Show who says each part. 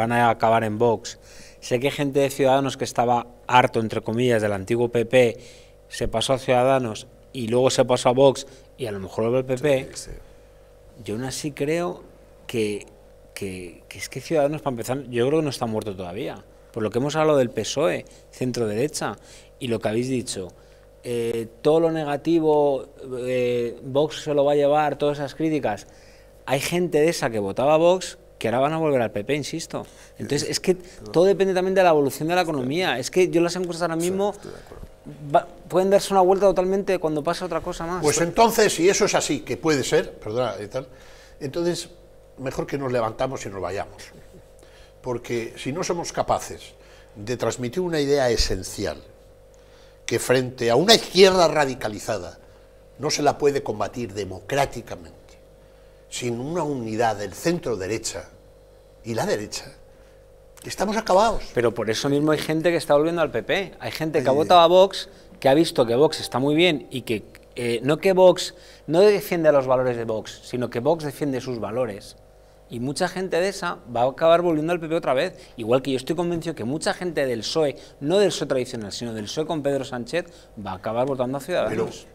Speaker 1: Van a acabar en Vox. Sé que hay gente de Ciudadanos que estaba harto, entre comillas, del antiguo PP, se pasó a Ciudadanos y luego se pasó a Vox y a lo mejor lo el PP. Yo aún así creo que, es que Ciudadanos, para empezar, yo creo que no está muerto todavía. Por lo que hemos hablado del PSOE, centro-derecha, y lo que habéis dicho, eh, todo lo negativo, eh, Vox se lo va a llevar, todas esas críticas. Hay gente de esa que votaba Vox que ahora van a volver al PP, insisto. Entonces, es que todo depende también de la evolución de la economía. Es que yo las encuestas ahora mismo pueden darse una vuelta totalmente cuando pasa otra cosa más. Pues
Speaker 2: entonces, si eso es así, que puede ser, perdona, tal, entonces mejor que nos levantamos y nos vayamos. Porque si no somos capaces de transmitir una idea esencial, que frente a una izquierda radicalizada no se la puede combatir democráticamente, sin una unidad del centro derecha y la derecha,
Speaker 1: estamos acabados. Pero por eso mismo hay gente que está volviendo al PP. Hay gente que ha votado a Vox, que ha visto que Vox está muy bien y que eh, no que Vox no defiende los valores de Vox, sino que Vox defiende sus valores. Y mucha gente de esa va a acabar volviendo al PP otra vez, igual que yo estoy convencido que mucha gente del PSOE, no del PSOE tradicional, sino del PSOE con Pedro Sánchez, va a acabar votando a Ciudadanos.